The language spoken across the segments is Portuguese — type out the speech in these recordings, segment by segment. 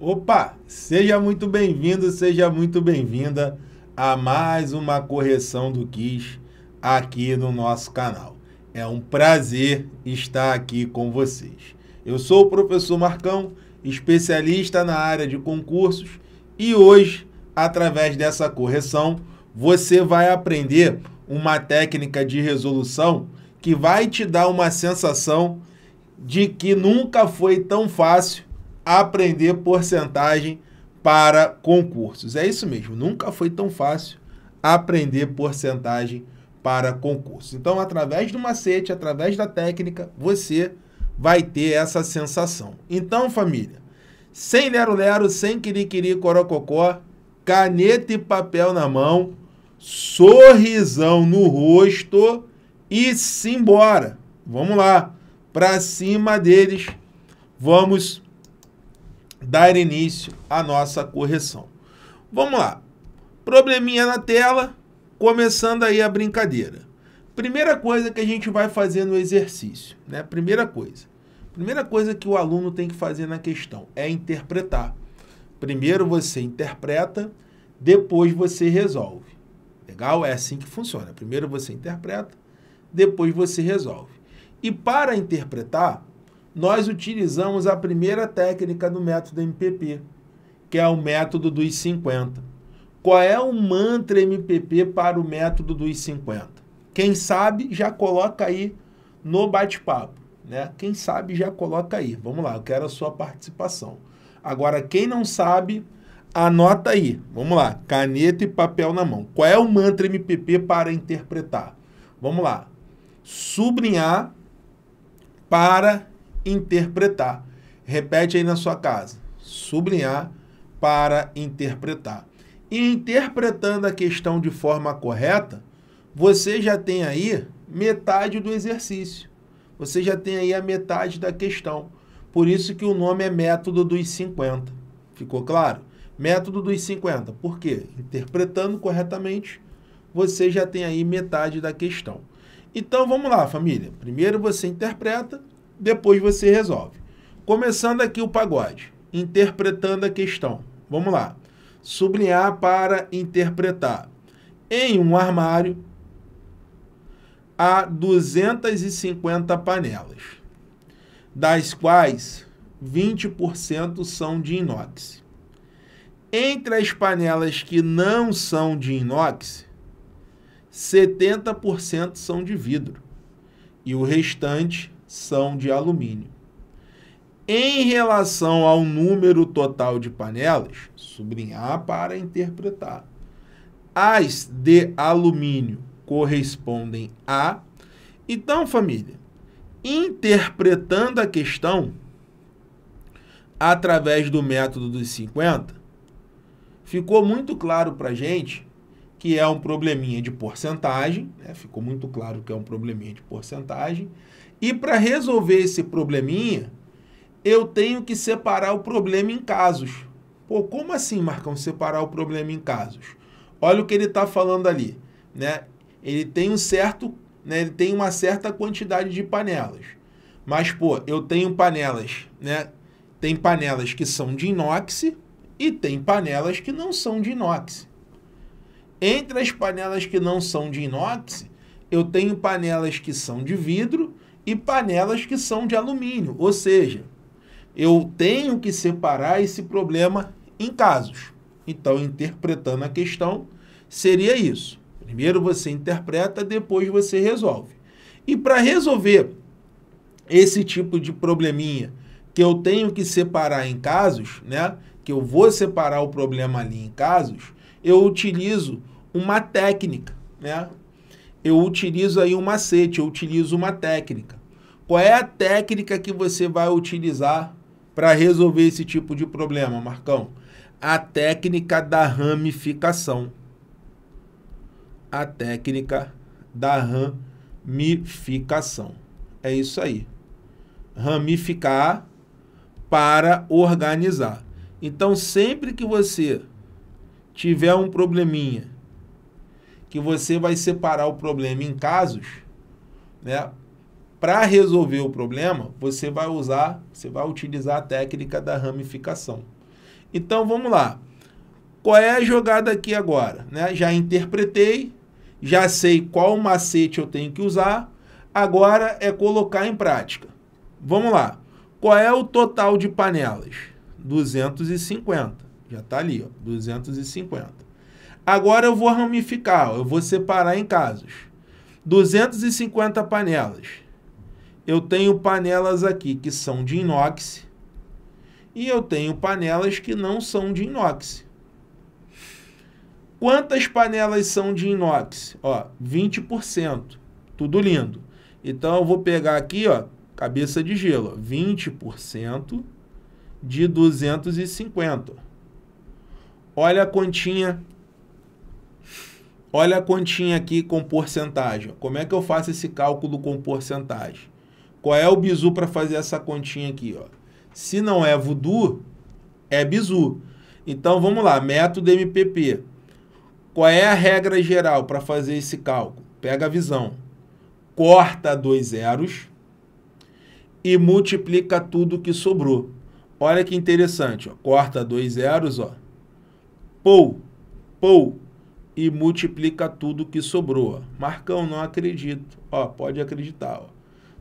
Opa, seja muito bem-vindo, seja muito bem-vinda a mais uma correção do Kiss aqui no nosso canal. É um prazer estar aqui com vocês. Eu sou o professor Marcão, especialista na área de concursos, e hoje, através dessa correção, você vai aprender uma técnica de resolução que vai te dar uma sensação de que nunca foi tão fácil aprender porcentagem para concursos. É isso mesmo, nunca foi tão fácil aprender porcentagem para concursos. Então, através do macete, através da técnica, você vai ter essa sensação. Então, família, sem lero-lero, sem queri queri corococó, caneta e papel na mão, sorrisão no rosto e simbora. Vamos lá, para cima deles. Vamos dar início à nossa correção. Vamos lá. Probleminha na tela, começando aí a brincadeira. Primeira coisa que a gente vai fazer no exercício, né? Primeira coisa. Primeira coisa que o aluno tem que fazer na questão é interpretar. Primeiro você interpreta, depois você resolve. Legal? É assim que funciona. Primeiro você interpreta, depois você resolve. E para interpretar, nós utilizamos a primeira técnica do método MPP, que é o método dos 50. Qual é o mantra MPP para o método dos 50? Quem sabe já coloca aí no bate-papo, né? Quem sabe já coloca aí. Vamos lá, eu quero a sua participação. Agora, quem não sabe, anota aí. Vamos lá, caneta e papel na mão. Qual é o mantra MPP para interpretar? Vamos lá. Sublinhar para interpretar. Repete aí na sua casa. Sublinhar para interpretar. E interpretando a questão de forma correta, você já tem aí metade do exercício. Você já tem aí a metade da questão. Por isso que o nome é método dos 50. Ficou claro? Método dos 50. Por quê? Interpretando corretamente, você já tem aí metade da questão. Então vamos lá, família. Primeiro você interpreta, depois você resolve. Começando aqui o pagode, interpretando a questão. Vamos lá. Sublinhar para interpretar. Em um armário há 250 panelas, das quais 20% são de inox. Entre as panelas que não são de inox, 70% são de vidro e o restante são de alumínio. Em relação ao número total de panelas, sublinhar para interpretar. As de alumínio correspondem a. Então, família, interpretando a questão através do método dos 50, ficou muito claro para a gente que é um probleminha de porcentagem, né? ficou muito claro que é um probleminha de porcentagem e para resolver esse probleminha, eu tenho que separar o problema em casos. Pô, como assim, Marcão, separar o problema em casos? Olha o que ele está falando ali, né? Ele tem um certo, né, ele tem uma certa quantidade de panelas. Mas, pô, eu tenho panelas, né? Tem panelas que são de inox e tem panelas que não são de inox. Entre as panelas que não são de inox, eu tenho panelas que são de vidro e panelas que são de alumínio, ou seja, eu tenho que separar esse problema em casos. Então, interpretando a questão, seria isso. Primeiro você interpreta, depois você resolve. E para resolver esse tipo de probleminha que eu tenho que separar em casos, né? Que eu vou separar o problema ali em casos, eu utilizo uma técnica, né? eu utilizo aí um macete, eu utilizo uma técnica. Qual é a técnica que você vai utilizar para resolver esse tipo de problema, Marcão? A técnica da ramificação. A técnica da ramificação. É isso aí. Ramificar para organizar. Então, sempre que você tiver um probleminha que você vai separar o problema em casos, né? Para resolver o problema, você vai usar, você vai utilizar a técnica da ramificação. Então vamos lá. Qual é a jogada aqui agora? Né? Já interpretei, já sei qual macete eu tenho que usar, agora é colocar em prática. Vamos lá. Qual é o total de panelas? 250. Já está ali, ó, 250. Agora eu vou ramificar, eu vou separar em casos. 250 panelas. Eu tenho panelas aqui que são de inox e eu tenho panelas que não são de inox. Quantas panelas são de inox? Ó, 20%. Tudo lindo. Então eu vou pegar aqui, ó, cabeça de gelo, ó, 20% de 250. Olha a continha Olha a continha aqui com porcentagem. Como é que eu faço esse cálculo com porcentagem? Qual é o bizu para fazer essa continha aqui? Ó? Se não é voodoo, é bizu. Então vamos lá, método MPP. Qual é a regra geral para fazer esse cálculo? Pega a visão. Corta dois zeros e multiplica tudo que sobrou. Olha que interessante, ó. corta dois zeros, ó. Pou, pou, e multiplica tudo que sobrou. Marcão, não acredito. Ó, pode acreditar. Ó.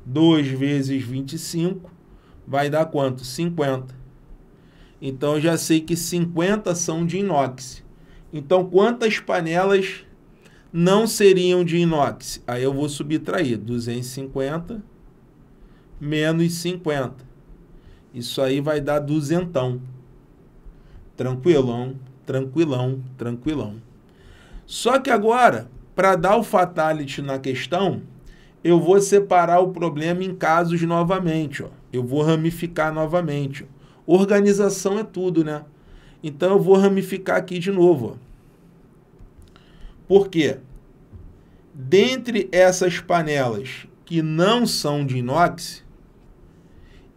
2 vezes 25 vai dar quanto? 50. Então eu já sei que 50 são de inox. Então quantas panelas não seriam de inox? Aí eu vou subtrair 250 menos 50. Isso aí vai dar duzentão. Tranquilão, tranquilão, tranquilão. Só que agora, para dar o fatality na questão, eu vou separar o problema em casos novamente. Ó. Eu vou ramificar novamente. Ó. Organização é tudo, né? Então eu vou ramificar aqui de novo. Ó. Por quê? Dentre essas panelas que não são de inox,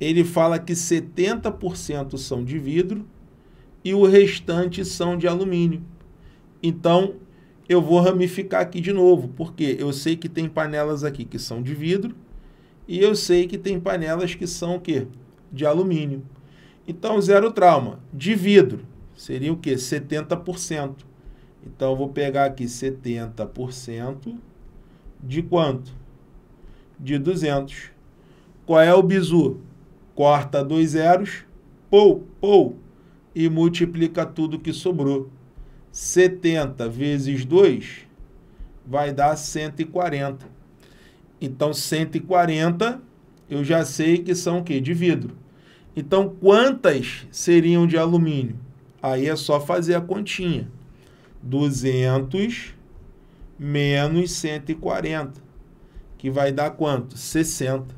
ele fala que 70% são de vidro e o restante são de alumínio. Então, eu vou ramificar aqui de novo, porque eu sei que tem panelas aqui que são de vidro e eu sei que tem panelas que são o quê? De alumínio. Então, zero trauma. De vidro seria o quê? 70%. Então, eu vou pegar aqui 70% de quanto? De 200. Qual é o bizu? Corta dois zeros, pou, pou, e multiplica tudo que sobrou. 70 vezes 2 vai dar 140. Então, 140 eu já sei que são o quê? De vidro. Então, quantas seriam de alumínio? Aí é só fazer a continha. 200 menos 140, que vai dar quanto? 60.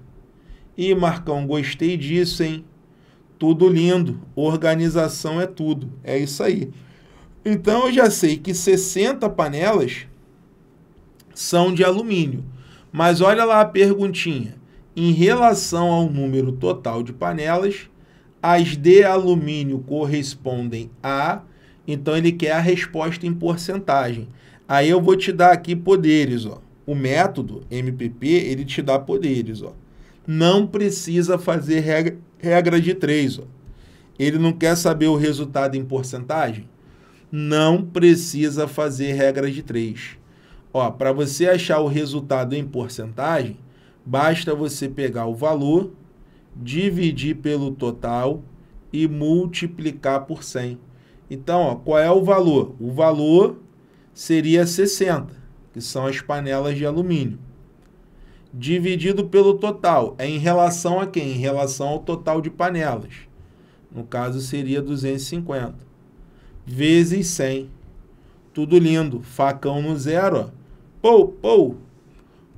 Ih, Marcão, gostei disso, hein? Tudo lindo. Organização é tudo. É isso aí. Então eu já sei que 60 panelas são de alumínio. Mas olha lá a perguntinha. Em relação ao número total de panelas, as de alumínio correspondem a. Então ele quer a resposta em porcentagem. Aí eu vou te dar aqui poderes, ó. O método MPP, ele te dá poderes, ó. Não precisa fazer regra, regra de três, ó. Ele não quer saber o resultado em porcentagem? não precisa fazer regra de três. Ó, para você achar o resultado em porcentagem, basta você pegar o valor, dividir pelo total e multiplicar por 100. Então, ó, qual é o valor? O valor seria 60, que são as panelas de alumínio. Dividido pelo total, é em relação a quem? Em relação ao total de panelas. No caso, seria 250 vezes 100. Tudo lindo, facão no zero, ó. Pou, pou.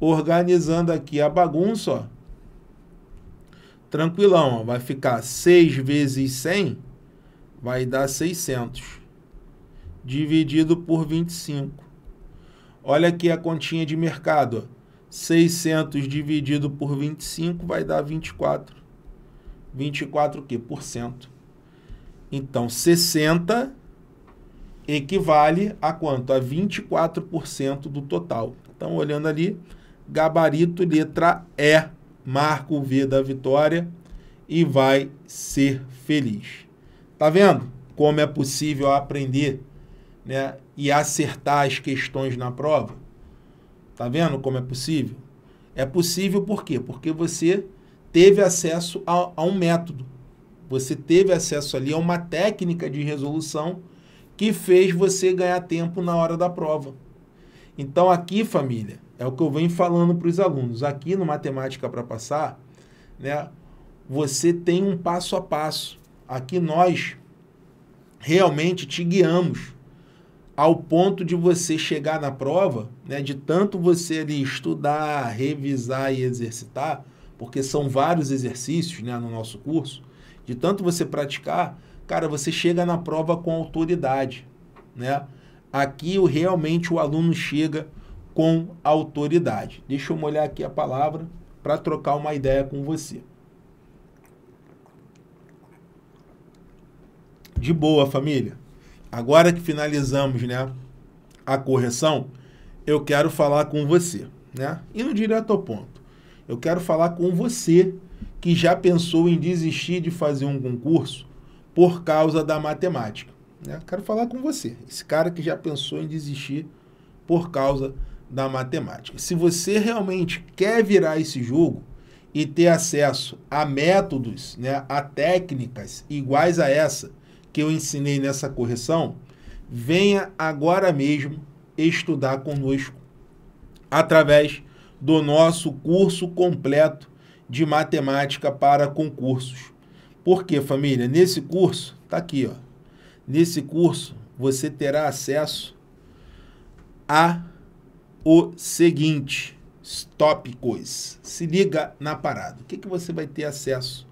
Organizando aqui a bagunça, ó. Tranquilão, ó. vai ficar 6 vezes 100, vai dar 600. Dividido por 25. Olha aqui a continha de mercado, ó. 600 dividido por 25 vai dar 24. 24 o quê? Por cento. Então, 60 equivale a quanto? A 24% do total. Então, olhando ali, gabarito letra E, marca o V da vitória e vai ser feliz. Tá vendo como é possível aprender, né, e acertar as questões na prova? Tá vendo como é possível? É possível por quê? Porque você teve acesso a, a um método. Você teve acesso ali a uma técnica de resolução que fez você ganhar tempo na hora da prova. Então, aqui, família, é o que eu venho falando para os alunos. Aqui no Matemática para Passar, né, você tem um passo a passo. Aqui nós realmente te guiamos ao ponto de você chegar na prova, né, de tanto você ali estudar, revisar e exercitar, porque são vários exercícios né, no nosso curso, de tanto você praticar, cara, você chega na prova com autoridade, né? Aqui realmente o aluno chega com autoridade. Deixa eu molhar aqui a palavra para trocar uma ideia com você. De boa, família. Agora que finalizamos, né, a correção, eu quero falar com você, né? Indo direto ao ponto. Eu quero falar com você que já pensou em desistir de fazer um concurso por causa da matemática. Né? Quero falar com você, esse cara que já pensou em desistir por causa da matemática. Se você realmente quer virar esse jogo e ter acesso a métodos, né, a técnicas iguais a essa que eu ensinei nessa correção, venha agora mesmo estudar conosco através do nosso curso completo de matemática para concursos porque, família? Nesse curso, tá aqui, ó. Nesse curso, você terá acesso a o seguinte, tópicos. Se liga na parada. O que, que você vai ter acesso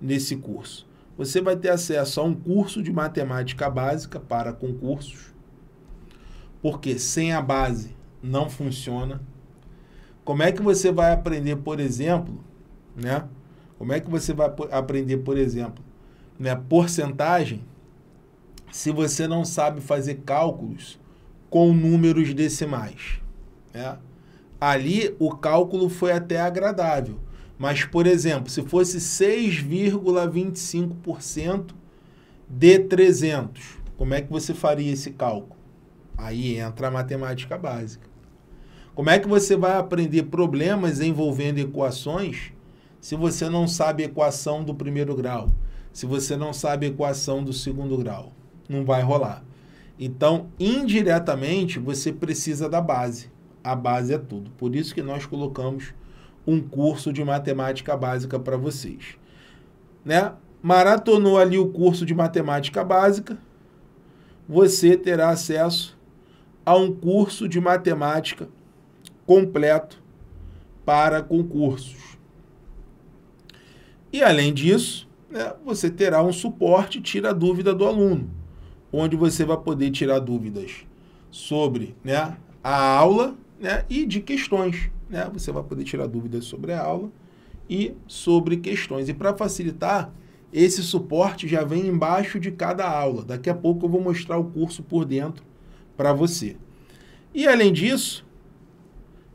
nesse curso? Você vai ter acesso a um curso de matemática básica para concursos, porque sem a base não funciona. Como é que você vai aprender, por exemplo, né? Como é que você vai aprender, por exemplo, né, porcentagem se você não sabe fazer cálculos com números decimais? Né? Ali o cálculo foi até agradável. Mas, por exemplo, se fosse 6,25% de 300, como é que você faria esse cálculo? Aí entra a matemática básica. Como é que você vai aprender problemas envolvendo equações se você não sabe equação do primeiro grau, se você não sabe equação do segundo grau, não vai rolar. Então, indiretamente, você precisa da base. A base é tudo. Por isso que nós colocamos um curso de matemática básica para vocês. Né? Maratonou ali o curso de matemática básica, você terá acesso a um curso de matemática completo para concursos. E além disso, né, você terá um suporte tira a dúvida do aluno, onde você vai poder tirar dúvidas sobre né, a aula né, e de questões. Né? Você vai poder tirar dúvidas sobre a aula e sobre questões. E para facilitar, esse suporte já vem embaixo de cada aula. Daqui a pouco eu vou mostrar o curso por dentro para você. E além disso,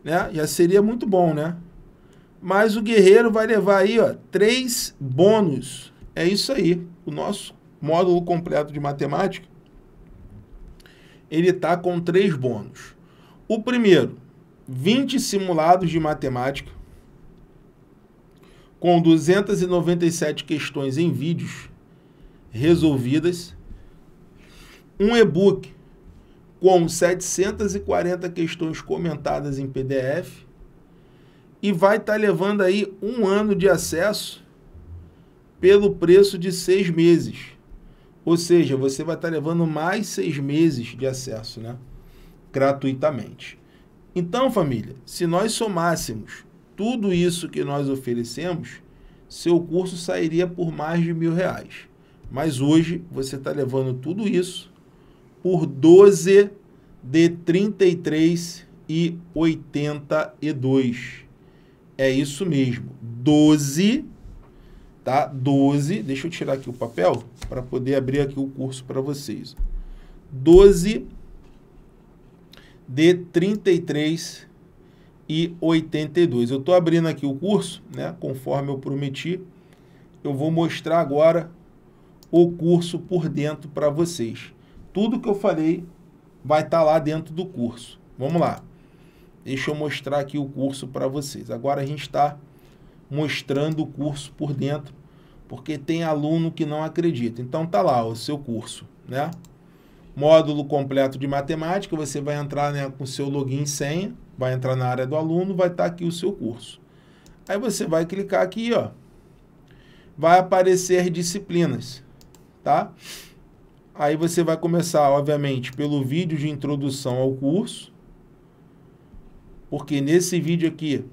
né, já seria muito bom, né? Mas o guerreiro vai levar aí, ó, três bônus. É isso aí. O nosso módulo completo de matemática, ele tá com três bônus. O primeiro, 20 simulados de matemática com 297 questões em vídeos resolvidas, um e-book com 740 questões comentadas em PDF e vai estar tá levando aí um ano de acesso pelo preço de seis meses. Ou seja, você vai estar tá levando mais seis meses de acesso, né? Gratuitamente. Então, família, se nós somássemos tudo isso que nós oferecemos, seu curso sairia por mais de mil reais. Mas hoje você está levando tudo isso por 12 de 33 e 82. É isso mesmo. 12, tá? 12. Deixa eu tirar aqui o papel para poder abrir aqui o curso para vocês. 12 de 33 e 82. Eu estou abrindo aqui o curso, né? Conforme eu prometi, eu vou mostrar agora o curso por dentro para vocês. Tudo que eu falei vai estar tá lá dentro do curso. Vamos lá. Deixa eu mostrar aqui o curso para vocês. Agora a gente está mostrando o curso por dentro, porque tem aluno que não acredita. Então tá lá o seu curso, né? Módulo completo de matemática, você vai entrar né, com seu login e senha, vai entrar na área do aluno, vai estar tá aqui o seu curso. Aí você vai clicar aqui, ó. Vai aparecer disciplinas, tá? Aí você vai começar, obviamente, pelo vídeo de introdução ao curso, porque nesse vídeo aqui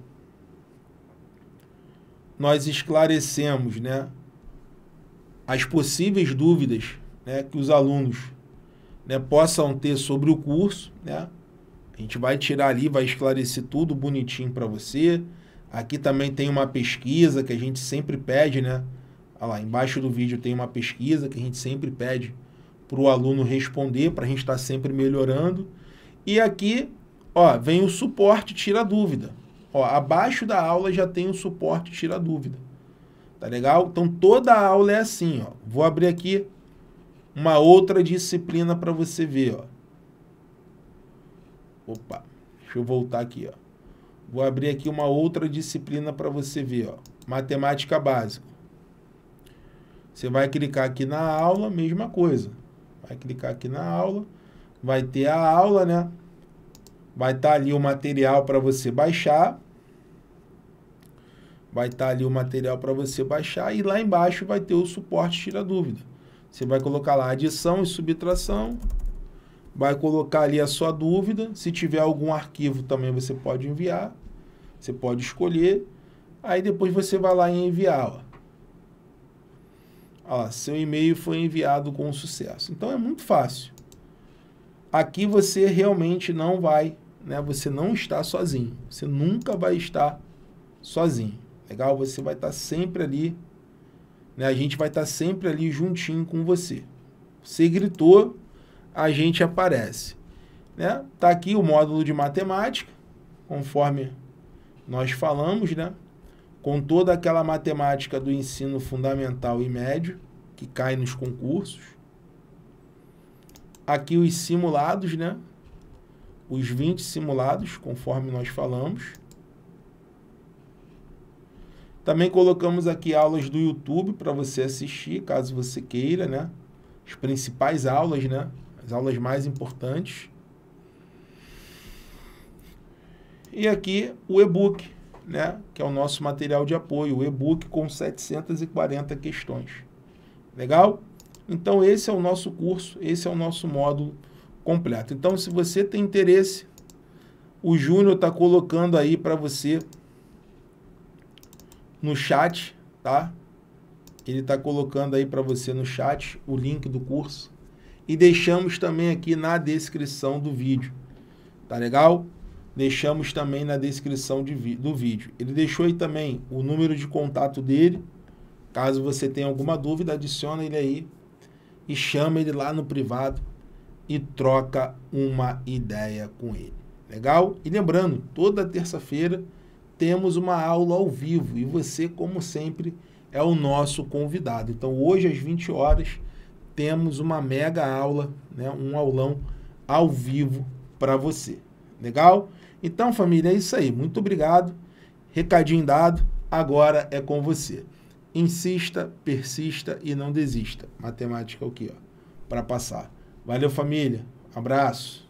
nós esclarecemos né, as possíveis dúvidas né, que os alunos né, possam ter sobre o curso. Né? A gente vai tirar ali, vai esclarecer tudo bonitinho para você. Aqui também tem uma pesquisa que a gente sempre pede, né? Olha lá, embaixo do vídeo tem uma pesquisa que a gente sempre pede para o aluno responder, para a gente estar tá sempre melhorando. E aqui Ó, vem o suporte tira dúvida. Ó, abaixo da aula já tem o suporte tira dúvida. Tá legal? Então toda a aula é assim, ó. Vou abrir aqui uma outra disciplina para você ver, ó. Opa. Deixa eu voltar aqui, ó. Vou abrir aqui uma outra disciplina para você ver, ó. Matemática básica. Você vai clicar aqui na aula, mesma coisa. Vai clicar aqui na aula, vai ter a aula, né? Vai estar tá ali o material para você baixar. Vai estar tá ali o material para você baixar e lá embaixo vai ter o suporte tira dúvida. Você vai colocar lá adição e subtração. Vai colocar ali a sua dúvida. Se tiver algum arquivo também você pode enviar. Você pode escolher. Aí depois você vai lá e enviar. Ó. ó seu e-mail foi enviado com sucesso. Então é muito fácil. Aqui você realmente não vai né, você não está sozinho. Você nunca vai estar sozinho. Legal? Você vai estar sempre ali, né? A gente vai estar sempre ali juntinho com você. Você gritou, a gente aparece, né? Tá aqui o módulo de matemática, conforme nós falamos, né? Com toda aquela matemática do ensino fundamental e médio que cai nos concursos. Aqui os simulados, né? os 20 simulados, conforme nós falamos. Também colocamos aqui aulas do YouTube para você assistir, caso você queira, né? As principais aulas, né? As aulas mais importantes. E aqui o e-book, né? Que é o nosso material de apoio, o e-book com 740 questões. Legal? Então esse é o nosso curso, esse é o nosso módulo completo. Então, se você tem interesse, o Júnior está colocando aí para você no chat, tá? Ele está colocando aí para você no chat o link do curso. E deixamos também aqui na descrição do vídeo. Tá legal? Deixamos também na descrição de, do vídeo. Ele deixou aí também o número de contato dele. Caso você tenha alguma dúvida, adiciona ele aí e chama ele lá no privado e troca uma ideia com ele. Legal? E lembrando, toda terça-feira temos uma aula ao vivo e você, como sempre, é o nosso convidado. Então, hoje às 20 horas temos uma mega aula, né, um aulão ao vivo para você. Legal? Então, família, é isso aí. Muito obrigado. Recadinho dado, agora é com você. Insista, persista e não desista. Matemática é o que, ó, para passar. Valeu, família. Abraço.